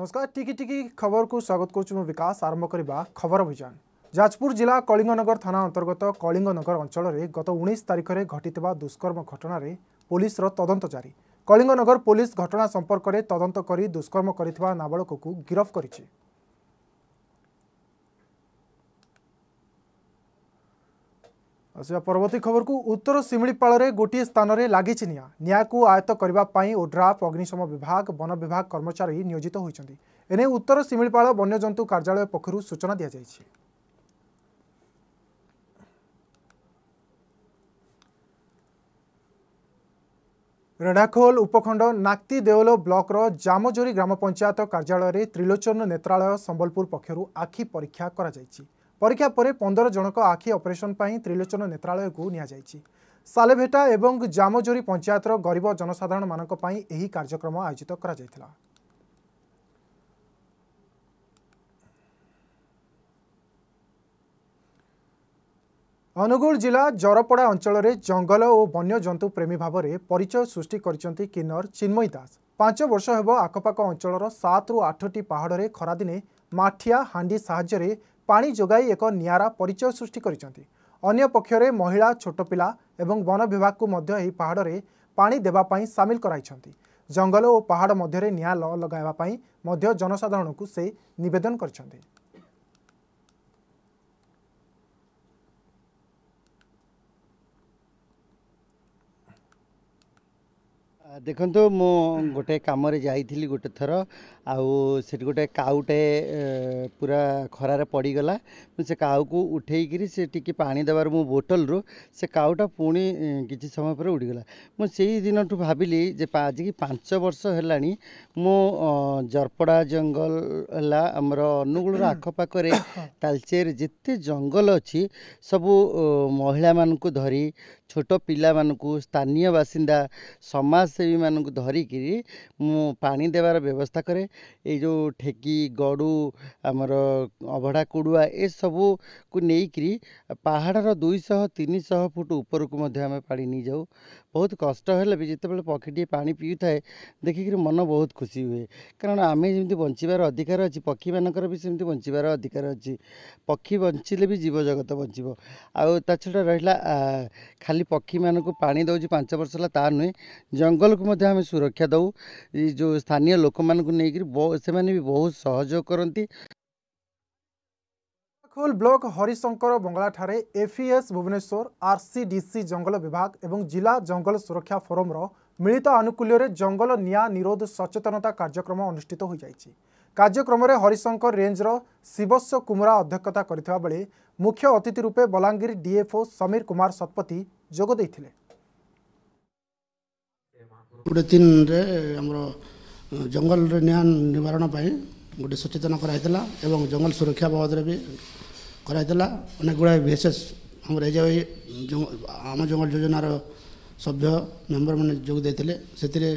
নমস্কার ଟିକି ଟିକି ଖବରକୁ ସ୍ୱାଗତ କରୁଛି ମୁଁ ବିକାଶ ଆରମ୍ଭ କରିବା ଖବର ଅଭିଯାନ ଯାଜପୁର ଜିଲ୍ଲା କଳିଙ୍ଗନଗର ଥାନା ଅନ୍ତର୍ଗତ କଳିଙ୍ଗନଗର ଅଞ୍ଚଳରେ ଗତ ଉଣେଇଶ ତାରିଖରେ ଘଟିଥିବା ଦୁଷ୍କର୍ମ ଘଟଣାରେ ପୋଲିସର ତଦନ୍ତ ଜାରି କଳିଙ୍ଗନଗର ପୋଲିସ ଘଟଣା ସମ୍ପର୍କରେ ତଦନ୍ତ କରି ଦୁଷ୍କର୍ମ କରିଥିବା ନାବାଳକକୁ ଗିରଫ କରିଛି ଆସିବା ପରବର୍ତ୍ତୀ ଖବରକୁ ଉତ୍ତର ଶିମିଳିପାଳରେ ଗୋଟିଏ ସ୍ଥାନରେ ଲାଗିଛି ନିଆଁ ନିଆଁକୁ ଆୟତ୍ତ କରିବା ପାଇଁ ଓଡ୍ରାଫ୍ ଅଗ୍ନିଶମ ବିଭାଗ ବନ ବିଭାଗ କର୍ମଚାରୀ ନିୟୋଜିତ ହୋଇଛନ୍ତି ଏନେଇ ଉତ୍ତର ଶିମିଳିପାଳ ବନ୍ୟଜନ୍ତୁ କାର୍ଯ୍ୟାଳୟ ପକ୍ଷରୁ ସୂଚନା ଦିଆଯାଇଛି ରେଢ଼ାଖୋଲ ଉପଖଣ୍ଡ ନାକ୍ତି ଦେଓଲ ବ୍ଲକର ଜାମଜୋରୀ ଗ୍ରାମ ପଞ୍ଚାୟତ କାର୍ଯ୍ୟାଳୟରେ ତ୍ରିଲୋଚନ ନେତ୍ରାଳୟ ସମ୍ବଲପୁର ପକ୍ଷରୁ ଆଖି ପରୀକ୍ଷା କରାଯାଇଛି পরীক্ষা পরে পনের জনক আখি অপরেসন পাই ত্রিলোচন নেত্রালয়ক নিয়াযাইছি সালেভেটা এবং জামজোরি পঞ্চায়েতর গরিব জনসাধারণ মানক পাই এই কার্যক্রম আয়োজিত করা যাইতলা ଅନୁଗୁଳ ଜିଲ୍ଲା ଜରପଡ଼ା ଅଞ୍ଚଳରେ ଜଙ୍ଗଲ ଓ ବନ୍ୟଜନ୍ତୁ ପ୍ରେମୀ ଭାବରେ ପରିଚୟ ସୃଷ୍ଟି କରିଛନ୍ତି କିନ୍ନର ଚିନ୍ମୟୀ ଦାସ ପାଞ୍ଚ ବର୍ଷ ହେବ ଆଖପାଖ ଅଞ୍ଚଳର ସାତରୁ ଆଠଟି ପାହାଡ଼ରେ ଖରାଦିନେ ମାଠିଆ ହାଣ୍ଡି ସାହାଯ୍ୟରେ ପାଣି ଯୋଗାଇ ଏକ ନିଆରା ପରିଚୟ ସୃଷ୍ଟି କରିଛନ୍ତି ଅନ୍ୟପକ୍ଷରେ ମହିଳା ଛୋଟ ପିଲା ଏବଂ ବନ ବିଭାଗକୁ ମଧ୍ୟ ଏହି ପାହାଡ଼ରେ ପାଣି ଦେବା ପାଇଁ ସାମିଲ କରାଇଛନ୍ତି ଜଙ୍ଗଲ ଓ ପାହାଡ଼ ମଧ୍ୟରେ ନିଆଁ ଲଗାଇବା ପାଇଁ ମଧ୍ୟ ଜନସାଧାରଣଙ୍କୁ ସେ ନିବେଦନ କରିଛନ୍ତି ଦେଖନ୍ତୁ ମୁଁ ଗୋଟେ କାମରେ ଯାଇଥିଲି ଗୋଟେ ଥର ଆଉ ସେଠି ଗୋଟେ କାଉଟେ ପୁରା ଖରାରେ ପଡ଼ିଗଲା ମୁଁ ସେ କାଉକୁ ଉଠେଇକିରି ସେ ଟିକେ ପାଣି ଦେବାରୁ ମୁଁ ବୋଟଲ୍ରୁ ସେ କାଉଟା ପୁଣି କିଛି ସମୟ ପରେ ଉଡ଼ିଗଲା ମୁଁ ସେଇ ଦିନଠୁ ଭାବିଲି ଯେ ଆଜିକି ପାଞ୍ଚ ବର୍ଷ ହେଲାଣି ମୁଁ ଜର୍ପଡ଼ା ଜଙ୍ଗଲ ହେଲା ଆମର ଅନୁଗୁଳର ଆଖପାଖରେ ତାଲଚେର ଯେତେ ଜଙ୍ଗଲ ଅଛି ସବୁ ମହିଳାମାନଙ୍କୁ ଧରି ଛୋଟ ପିଲାମାନଙ୍କୁ ସ୍ଥାନୀୟ ବାସିନ୍ଦା ସମାଜସେବୀମାନଙ୍କୁ ଧରିକିରି ମୁଁ ପାଣି ଦେବାର ବ୍ୟବସ୍ଥା କରେ ଏଇ ଯେଉଁ ଠେକି ଗଡ଼ୁ ଆମର ଅଭଡ଼ା କୁଡ଼ୁଆ ଏସବୁକୁ ନେଇକିରି ପାହାଡ଼ର ଦୁଇଶହ ତିନିଶହ ଫୁଟ ଉପରକୁ ମଧ୍ୟ ଆମେ ପାଣି ନେଇଯାଉ ବହୁତ କଷ୍ଟ ହେଲେ ବି ଯେତେବେଳେ ପକ୍ଷୀଟିଏ ପାଣି ପିଉଥାଏ ଦେଖିକିରି ମନ ବହୁତ ଖୁସି ହୁଏ କାରଣ ଆମେ ଯେମିତି ବଞ୍ଚିବାର ଅଧିକାର ଅଛି ପକ୍ଷୀମାନଙ୍କର ବି ସେମିତି ବଞ୍ଚିବାର ଅଧିକାର ଅଛି ପକ୍ଷୀ ବଞ୍ଚିଲେ ବି ଜୀବଜଗତ ବଞ୍ଚିବ ଆଉ ତା ଛଡ଼ା ରହିଲା ଖାଲି পখী মানক কো पाणी दउ जी पाच वर्ष ला तार नै जंगल को मथे आमी सुरक्षा दउ इ जो स्थानीय लोकमान को नै कि बो से माने भी बहुत सहयोग करंती खोल ব্লক হরিশঙ্কর বংলাঠারে F E S Bhubaneswar R C D C জঙ্গল বিভাগ এবং জেলা জঙ্গল সুরক্ষা ফোরাম র মিলিত অনুকূলরে জঙ্গল নিয়া নিরোধ সচেতনতা কার্যক্রম অনুষ্ঠিত হই যায় চি কার্যক্রম রে হরিশঙ্কর রেঞ্জ র শিবস কুমরা अध्यक्षता करथवा बले मुख्य अतिथि रूपे बलांगिर डी एफ ओ สม ির কুমার সতপতি ଯୋଗ ଦେଇଥିଲେ ଗୋଟେ ତିନିରେ ଆମର ଜଙ୍ଗଲରେ ନିଆଁ ନିବାରଣ ପାଇଁ ଗୋଟେ ସଚେତନ କରାହେଇଥିଲା ଏବଂ ଜଙ୍ଗଲ ସୁରକ୍ଷା ବାବଦରେ ବି କରାଯାଇଥିଲା ଅନେକ ଗୁଡ଼ାଏ ବିଏସ୍ଏସ୍ ଆମର ଏ ଯାଇ ଆମ ଜଙ୍ଗଲ ଯୋଜନାର ସଭ୍ୟ ମେମ୍ବରମାନେ ଯୋଗ ଦେଇଥିଲେ ସେଥିରେ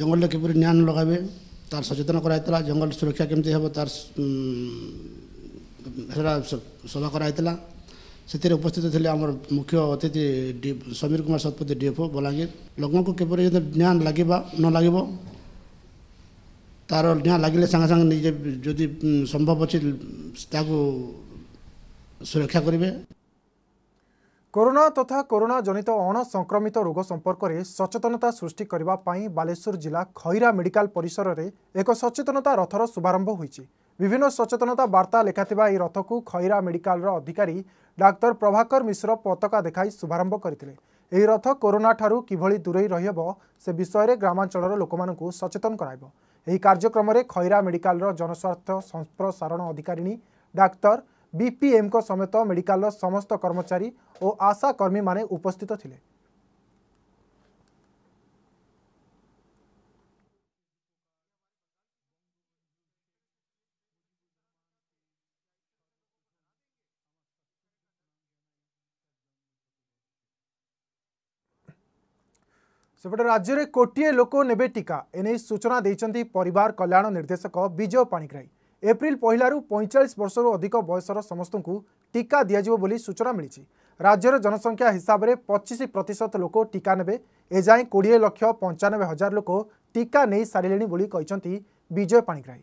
ଜଙ୍ଗଲରେ କିପରି ନିଆଁ ଲଗାଇବେ ତାର ସଚେତନ କରାଯାଇଥିଲା ଜଙ୍ଗଲ ସୁରକ୍ଷା କେମିତି ହେବ ତାର ସେଟା ସଭା କରାହେଇଥିଲା ସେଥିରେ ଉପସ୍ଥିତ ଥିଲେ ଆମର ମୁଖ୍ୟ ଅତିଥି ସମୀର କୁମାର ଶତପଥୀ ଡିଏଫ୍ଓ ବଲାଙ୍ଗୀର ଲୋକଙ୍କୁ କିପରି ଯଦି ନିଆଁ ଲାଗିବା ନ ଲାଗିବ ତା'ର ନିଆଁ ଲାଗିଲେ ସାଙ୍ଗେ ସାଙ୍ଗେ ନିଜେ ଯଦି ସମ୍ଭବ ଅଛି ତାକୁ ସୁରକ୍ଷା କରିବେ କରୋନା ତଥା କରୋନା ଜନିତ ଅଣସଂକ୍ରମିତ ରୋଗ ସମ୍ପର୍କରେ ସଚେତନତା ସୃଷ୍ଟି କରିବା ପାଇଁ ବାଲେଶ୍ୱର ଜିଲ୍ଲା ଖଇରା ମେଡିକାଲ ପରିସରରେ ଏକ ସଚେତନତା ରଥର ଶୁଭାରମ୍ଭ ହୋଇଛି ବିଭିନ୍ନ ସଚେତନତା ବାର୍ତ୍ତା ଲେଖାଥିବା ଏହି ରଥକୁ ଖଇରା ମେଡିକାଲର ଅଧିକାରୀ ଡାକ୍ତର ପ୍ରଭାକର ମିଶ୍ର ପତାକା ଦେଖାଇ ଶୁଭାରମ୍ଭ କରିଥିଲେ ଏହି ରଥ କରୋନାଠାରୁ କିଭଳି ଦୂରେଇ ରହିହେବ ସେ ବିଷୟରେ ଗ୍ରାମାଞ୍ଚଳର ଲୋକମାନଙ୍କୁ ସଚେତନ କରାଇବ ଏହି କାର୍ଯ୍ୟକ୍ରମରେ ଖଇରା ମେଡିକାଲର ଜନସ୍ୱାର୍ଥ ସମ୍ପ୍ରସାରଣ ଅଧିକାରିଣୀ ଡାକ୍ତର ବିପିଏମ୍ଙ୍କ ସମେତ ମେଡିକାଲର ସମସ୍ତ କର୍ମଚାରୀ ଓ ଆଶା କର୍ମୀମାନେ ଉପସ୍ଥିତ ଥିଲେ ସେପଟେ ରାଜ୍ୟରେ କୋଟିଏ ଲୋକ ନେବେ ଟିକା ଏନେଇ ସୂଚନା ଦେଇଛନ୍ତି ପରିବାର କଲ୍ୟାଣ ନିର୍ଦ୍ଦେଶକ ବିଜୟ ପାଣିଗ୍ରାହୀ ଏପ୍ରିଲ ପହିଲାରୁ ପଇଁଚାଳିଶ ବର୍ଷରୁ ଅଧିକ ବୟସର ସମସ୍ତଙ୍କୁ ଟିକା ଦିଆଯିବ ବୋଲି ସୂଚନା ମିଳିଛି ରାଜ୍ୟର ଜନସଂଖ୍ୟା ହିସାବରେ ପଚିଶ ପ୍ରତିଶତ ଲୋକ ଟିକା ନେବେ ଏଯାଏଁ କୋଡ଼ିଏ ଲକ୍ଷ ପଞ୍ଚାନବେ ହଜାର ଲୋକ ଟିକା ନେଇ ସାରିଲେଣି ବୋଲି କହିଛନ୍ତି ବିଜୟ ପାଣିଗ୍ରାହୀ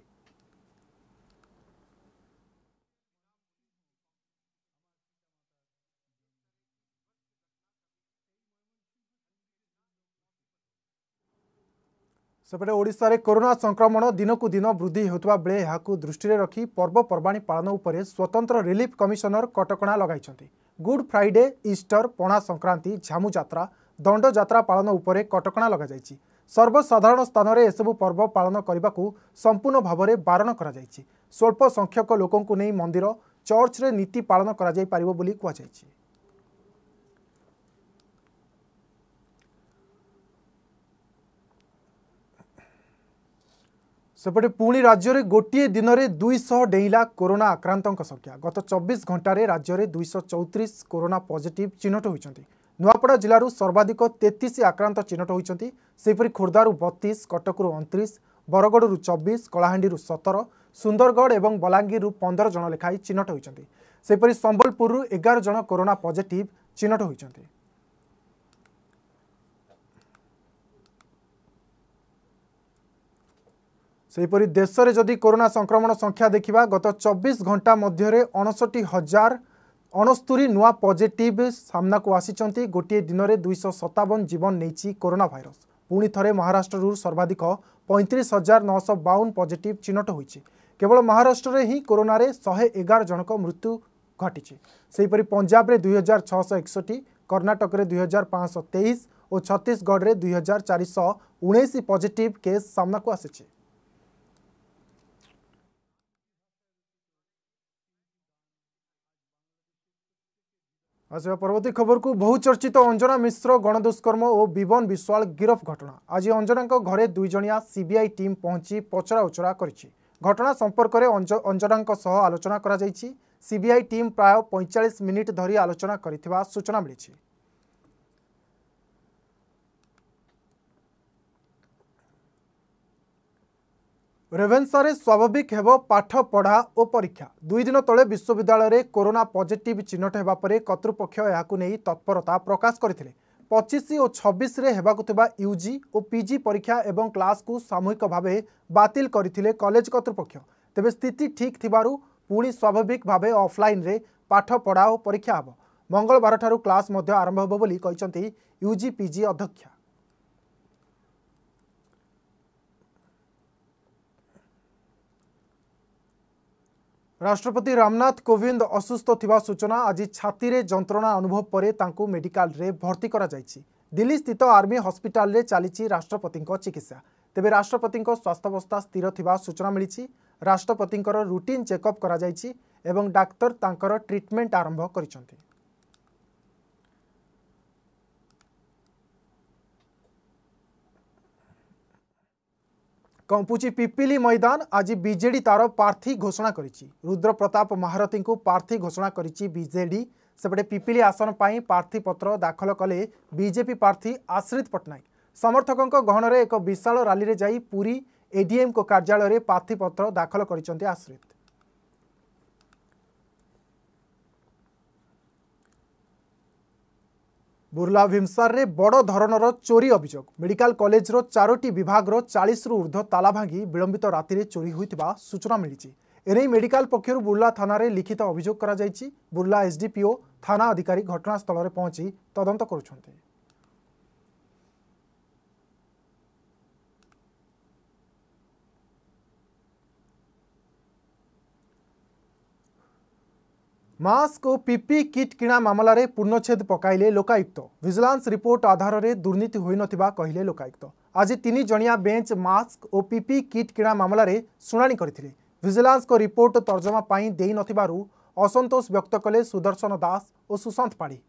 ସେପଟେ ଓଡ଼ିଶାରେ କରୋନା ସଂକ୍ରମଣ ଦିନକୁ ଦିନ ବୃଦ୍ଧି ହେଉଥିବା ବେଳେ ଏହାକୁ ଦୃଷ୍ଟିରେ ରଖି ପର୍ବପର୍ବାଣୀ ପାଳନ ଉପରେ ସ୍ୱତନ୍ତ୍ର ରିଲିଫ କମିଶନର କଟକଣା ଲଗାଇଛନ୍ତି ଗୁଡ୍ ଫ୍ରାଇଡେ ଇଷ୍ଟର ପଣା ସଂକ୍ରାନ୍ତି ଝାମୁଯାତ୍ରା ଦଣ୍ଡଯାତ୍ରା ପାଳନ ଉପରେ କଟକଣା ଲଗାଯାଇଛି ସର୍ବସାଧାରଣ ସ୍ଥାନରେ ଏସବୁ ପର୍ବ ପାଳନ କରିବାକୁ ସମ୍ପୂର୍ଣ୍ଣ ଭାବରେ ବାରଣ କରାଯାଇଛି ସ୍ୱଳ୍ପ ସଂଖ୍ୟକ ଲୋକଙ୍କୁ ନେଇ ମନ୍ଦିର ଚର୍ଚ୍ଚରେ ନୀତି ପାଳନ କରାଯାଇପାରିବ ବୋଲି କୁହାଯାଇଛି ସେପଟେ ପୁଣି ରାଜ୍ୟରେ ଗୋଟିଏ ଦିନରେ ଦୁଇଶହ ଡେଇଁଲା କରୋନା ଆକ୍ରାନ୍ତଙ୍କ ସଂଖ୍ୟା ଗତ ଚବିଶ ଘଣ୍ଟାରେ ରାଜ୍ୟରେ ଦୁଇଶହ ଚଉତିରିଶ କରୋନା ପଜିଟିଭ୍ ଚିହ୍ନଟ ହୋଇଛନ୍ତି ନୂଆପଡ଼ା ଜିଲ୍ଲାରୁ ସର୍ବାଧିକ ତେତିଶ ଆକ୍ରାନ୍ତ ଚିହ୍ନଟ ହୋଇଛନ୍ତି ସେହିପରି ଖୋର୍ଦ୍ଧାରୁ ବତିଶ କଟକରୁ ଅଣତିରିଶ ବରଗଡ଼ରୁ ଚବିଶ କଳାହାଣ୍ଡିରୁ ସତର ସୁନ୍ଦରଗଡ଼ ଏବଂ ବଲାଙ୍ଗୀରରୁ ପନ୍ଦର ଜଣ ଲେଖାଏଁ ଚିହ୍ନଟ ହୋଇଛନ୍ତି ସେହିପରି ସମ୍ବଲପୁରରୁ ଏଗାର ଜଣ କରୋନା ପଜିଟିଭ୍ ଚିହ୍ନଟ ହୋଇଛନ୍ତି ସେହିପରି ଦେଶରେ ଯଦି କରୋନା ସଂକ୍ରମଣ ସଂଖ୍ୟା ଦେଖିବା ଗତ ଚବିଶ ଘଣ୍ଟା ମଧ୍ୟରେ ଅଣଷଠି ହଜାର ଅଣସ୍ତୁରୀ ନୂଆ ପଜିଟିଭ୍ ସାମ୍ନାକୁ ଆସିଛନ୍ତି ଗୋଟିଏ ଦିନରେ ଦୁଇଶହ ସତାବନ ଜୀବନ ନେଇଛି କରୋନା ଭାଇରସ୍ ପୁଣି ଥରେ ମହାରାଷ୍ଟ୍ରରୁ ସର୍ବାଧିକ ପଇଁତିରିଶ ହଜାର ନଅଶହ ବାଉନ ପଜିଟିଭ୍ ଚିହ୍ନଟ ହୋଇଛି କେବଳ ମହାରାଷ୍ଟ୍ରରେ ହିଁ କରୋନାରେ ଶହେ ଏଗାର ଜଣଙ୍କ ମୃତ୍ୟୁ ଘଟିଛି ସେହିପରି ପଞ୍ଜାବରେ ଦୁଇ ହଜାର ଛଅଶହ ଏକଷଠି କର୍ଣ୍ଣାଟକରେ ଦୁଇ ହଜାର ପାଞ୍ଚଶହ ତେଇଶ ଓ ଛତିଶଗଡ଼ରେ ଦୁଇ ହଜାର ଚାରିଶହ ଉଣେଇଶ ପଜିଟିଭ୍ କେସ୍ ସାମ୍ନାକୁ ଆସିଛି ଆସିବା ପରବର୍ତ୍ତୀ ଖବରକୁ ବହୁଚର୍ଚ୍ଚିତ ଅଞ୍ଜନା ମିଶ୍ର ଗଣ ଦୁଷ୍କର୍ମ ଓ ବିବନ ବିଶ୍ୱାଳ ଗିରଫ ଘଟଣା ଆଜି ଅଞ୍ଜନାଙ୍କ ଘରେ ଦୁଇ ଜଣିଆ ସିବିଆଇ ଟିମ୍ ପହଞ୍ଚି ପଚରାଉଚରା କରିଛି ଘଟଣା ସମ୍ପର୍କରେ ଅଞ୍ଜନାଙ୍କ ସହ ଆଲୋଚନା କରାଯାଇଛି ସିବିଆଇ ଟିମ୍ ପ୍ରାୟ ପଇଁଚାଳିଶ ମିନିଟ୍ ଧରି ଆଲୋଚନା କରିଥିବା ସୂଚନା ମିଳିଛି ରେଭେନ୍ସାରେ ସ୍ୱାଭାବିକ ହେବ ପାଠ ପଢ଼ା ଓ ପରୀକ୍ଷା ଦୁଇ ଦିନ ତଳେ ବିଶ୍ୱବିଦ୍ୟାଳୟରେ କରୋନା ପଜିଟିଭ୍ ଚିହ୍ନଟ ହେବା ପରେ କର୍ତ୍ତୃପକ୍ଷ ଏହାକୁ ନେଇ ତତ୍ପରତା ପ୍ରକାଶ କରିଥିଲେ ପଚିଶ ଓ ଛବିଶରେ ହେବାକୁ ଥିବା ୟୁଜି ଓ ପିଜି ପରୀକ୍ଷା ଏବଂ କ୍ଲାସ୍କୁ ସାମୂହିକ ଭାବେ ବାତିଲ କରିଥିଲେ କଲେଜ କର୍ତ୍ତୃପକ୍ଷ ତେବେ ସ୍ଥିତି ଠିକ୍ ଥିବାରୁ ପୁଣି ସ୍ୱାଭାବିକ ଭାବେ ଅଫ୍ଲାଇନ୍ରେ ପାଠ ପଢ଼ା ଓ ପରୀକ୍ଷା ହେବ ମଙ୍ଗଳବାରଠାରୁ କ୍ଲାସ୍ ମଧ୍ୟ ଆରମ୍ଭ ହେବ ବୋଲି କହିଛନ୍ତି ୟୁଜି ପିଜି ଅଧ୍ୟକ୍ଷା ରାଷ୍ଟ୍ରପତି ରାମନାଥ କୋବିନ୍ଦ ଅସୁସ୍ଥ ଥିବା ସୂଚନା ଆଜି ଛାତିରେ ଯନ୍ତ୍ରଣା ଅନୁଭବ ପରେ ତାଙ୍କୁ ମେଡିକାଲରେ ଭର୍ତ୍ତି କରାଯାଇଛି ଦିଲ୍ଲୀ ସ୍ଥିତ ଆର୍ମି ହସ୍ପିଟାଲରେ ଚାଲିଛି ରାଷ୍ଟ୍ରପତିଙ୍କ ଚିକିତ୍ସା ତେବେ ରାଷ୍ଟ୍ରପତିଙ୍କ ସ୍ୱାସ୍ଥ୍ୟାବସ୍ଥା ସ୍ଥିର ଥିବା ସୂଚନା ମିଳିଛି ରାଷ୍ଟ୍ରପତିଙ୍କର ରୁଟିନ୍ ଚେକଅପ୍ କରାଯାଇଛି ଏବଂ ଡାକ୍ତର ତାଙ୍କର ଟ୍ରିଟମେଣ୍ଟ ଆରମ୍ଭ କରିଛନ୍ତି କମ୍ପୁଛି ପିପିଲି ମଇଦାନ ଆଜି ବିଜେଡି ତାର ପ୍ରାର୍ଥୀ ଘୋଷଣା କରିଛି ରୁଦ୍ର ପ୍ରତାପ ମହାରଥୀଙ୍କୁ ପ୍ରାର୍ଥୀ ଘୋଷଣା କରିଛି ବିଜେଡି ସେପଟେ ପିପିଲି ଆସନ ପାଇଁ ପ୍ରାର୍ଥୀପତ୍ର ଦାଖଲ କଲେ ବିଜେପି ପ୍ରାର୍ଥୀ ଆଶ୍ରିତ ପଟ୍ଟନାୟକ ସମର୍ଥକଙ୍କ ଗହଣରେ ଏକ ବିଶାଳ ରାଲିରେ ଯାଇ ପୁରୀ ଏଡିଏମ୍ଙ୍କ କାର୍ଯ୍ୟାଳୟରେ ପ୍ରାର୍ଥୀପତ୍ର ଦାଖଲ କରିଛନ୍ତି ଆଶ୍ରିତ ବୁର୍ଲା ଭୀମସାରରେ ବଡ଼ ଧରଣର ଚୋରି ଅଭିଯୋଗ ମେଡିକାଲ କଲେଜର ଚାରୋଟି ବିଭାଗର ଚାଳିଶରୁ ଉର୍ଦ୍ଧ୍ୱ ତାଲା ଭାଙ୍ଗି ବିଳମ୍ବିତ ରାତିରେ ଚୋରି ହୋଇଥିବା ସୂଚନା ମିଳିଛି ଏନେଇ ମେଡିକାଲ ପକ୍ଷରୁ ବୁର୍ଲା ଥାନାରେ ଲିଖିତ ଅଭିଯୋଗ କରାଯାଇଛି ବୁର୍ଲା ଏସ୍ଡିପିଓ ଥାନା ଅଧିକାରୀ ଘଟଣାସ୍ଥଳରେ ପହଞ୍ଚି ତଦନ୍ତ କରୁଛନ୍ତି मास्क और पीपी किट किणा मामलें पूर्णछेद पकाइले लोकायुक्त भिजिलांस रिपोर्ट आधार में दुर्नीति हो कहले लोकायुक्त आज तीन जनिया बेंच मास्क और पीपी किट किणा मामलें शुणी करते भिजिलांस को रिपोर्ट तर्जमा दे नसंतोष व्यक्त कले सुदर्शन दास और सुशांत पाढ़ी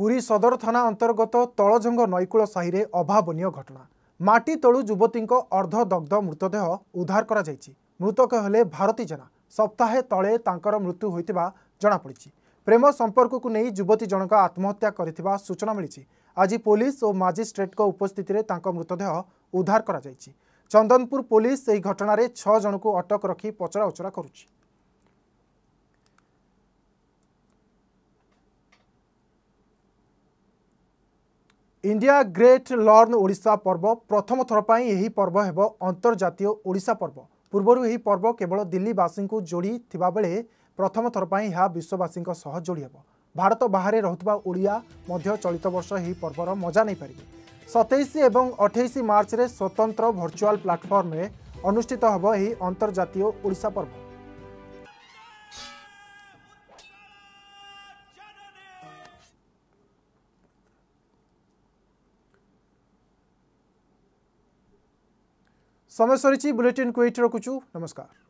ପୁରୀ ସଦର ଥାନା ଅନ୍ତର୍ଗତ ତଳଜଙ୍ଗ ନଈକୂଳ ସାହିରେ ଅଭାବନୀୟ ଘଟଣା ମାଟି ତଳୁ ଯୁବତୀଙ୍କ ଅର୍ଦ୍ଧଦଗ୍ଧ ମୃତଦେହ ଉଦ୍ଧାର କରାଯାଇଛି ମୃତକ ହେଲେ ଭାରତୀ ଜେନା ସପ୍ତାହେ ତଳେ ତାଙ୍କର ମୃତ୍ୟୁ ହୋଇଥିବା ଜଣାପଡ଼ିଛି ପ୍ରେମ ସମ୍ପର୍କକୁ ନେଇ ଯୁବତୀ ଜଣକ ଆତ୍ମହତ୍ୟା କରିଥିବା ସୂଚନା ମିଳିଛି ଆଜି ପୋଲିସ ଓ ମାଜିଷ୍ଟ୍ରେଟଙ୍କ ଉପସ୍ଥିତିରେ ତାଙ୍କ ମୃତଦେହ ଉଦ୍ଧାର କରାଯାଇଛି ଚନ୍ଦନପୁର ପୋଲିସ ଏହି ଘଟଣାରେ ଛଅ ଜଣଙ୍କୁ ଅଟକ ରଖି ପଚରାଉଚରା କରୁଛି ইন্ডিয়া গ্রেট লর্ନ ଓଡ଼ିଶା ପର୍ବ ପ୍ରଥମ ଥର ପାଇଁ ଏହି ପର୍ବ ହେବ ଅନ୍ତର୍ଜାତୀୟ ଓଡ଼ିଶା ପର୍ବ ପୂର୍ବରୁ ଏହି ପର୍ବ କେବଳ ଦିଲ୍ଲୀବାସୀଙ୍କୁ ଯୋଡ଼ି ଥିବାବେଳେ ପ୍ରଥମ ଥର ପାଇଁ ଏହା ବିଶ୍ୱବାସୀଙ୍କ ସହ ଯୋଡ଼ି ହେବ ଭାରତ ବାହାରେ ରହୁଥିବା ଓଡ଼ିଆ ମଧ୍ୟ ଚଳିତ ବର୍ଷ ଏହି ପର୍ବର ମଜା ନେଇପାରିବେ ସତେଇଶ ଏବଂ ଅଠେଇଶ ମାର୍ଚ୍ଚରେ ସ୍ୱତନ୍ତ୍ର ଭର୍ଚୁଆଲ୍ ପ୍ଲାଟଫର୍ମରେ ଅନୁଷ୍ଠିତ ହେବ ଏହି ଅନ୍ତର୍ଜାତୀୟ ଓଡ଼ିଶା ପର୍ବ समय सोरीची बुलेटिन को क्वेटर कुचू नमस्कार